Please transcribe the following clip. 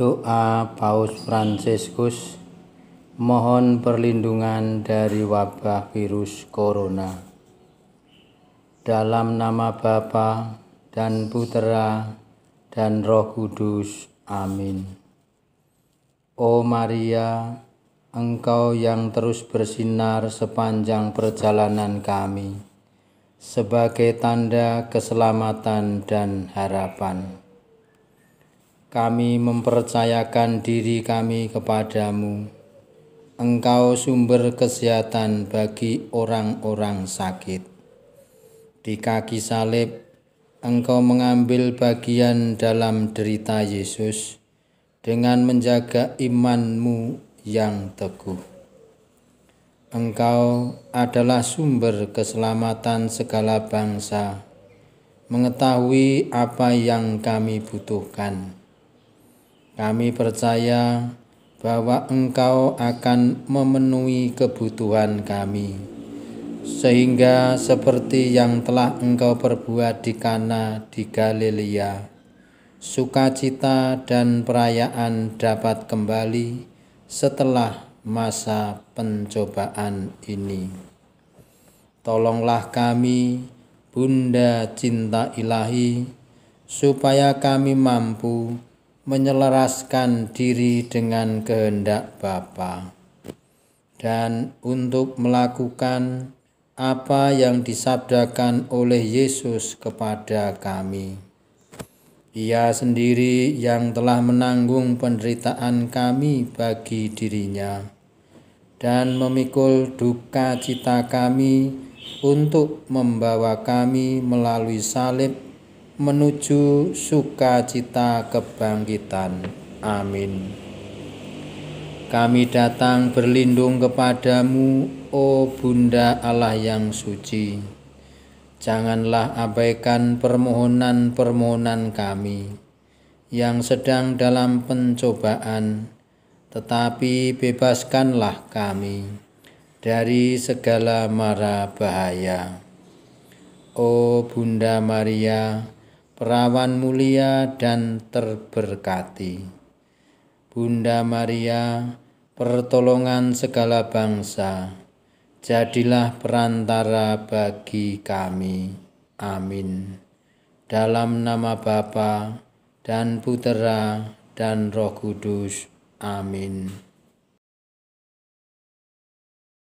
Doa Paus Fransiskus mohon perlindungan dari wabah virus corona. Dalam nama Bapa dan Putera dan Roh Kudus. Amin. O Maria, Engkau yang terus bersinar sepanjang perjalanan kami, sebagai tanda keselamatan dan harapan kami mempercayakan diri kami kepadamu. Engkau sumber kesehatan bagi orang-orang sakit. Di kaki salib, Engkau mengambil bagian dalam derita Yesus dengan menjaga imanmu yang teguh. Engkau adalah sumber keselamatan segala bangsa, mengetahui apa yang kami butuhkan kami percaya bahwa Engkau akan memenuhi kebutuhan kami, sehingga seperti yang telah Engkau perbuat di Kana di Galilea, sukacita dan perayaan dapat kembali setelah masa pencobaan ini. Tolonglah kami, Bunda Cinta Ilahi, supaya kami mampu menyelaraskan diri dengan kehendak Bapa dan untuk melakukan apa yang disabdakan oleh Yesus kepada kami. Ia sendiri yang telah menanggung penderitaan kami bagi dirinya dan memikul duka cita kami untuk membawa kami melalui salib menuju sukacita kebangkitan. Amin. Kami datang berlindung kepadamu, O Bunda Allah yang suci. Janganlah abaikan permohonan-permohonan kami yang sedang dalam pencobaan, tetapi bebaskanlah kami dari segala mara bahaya. O Bunda Maria, perawan mulia dan terberkati. Bunda Maria, pertolongan segala bangsa, jadilah perantara bagi kami. Amin. Dalam nama Bapa dan Putera dan Roh Kudus. Amin.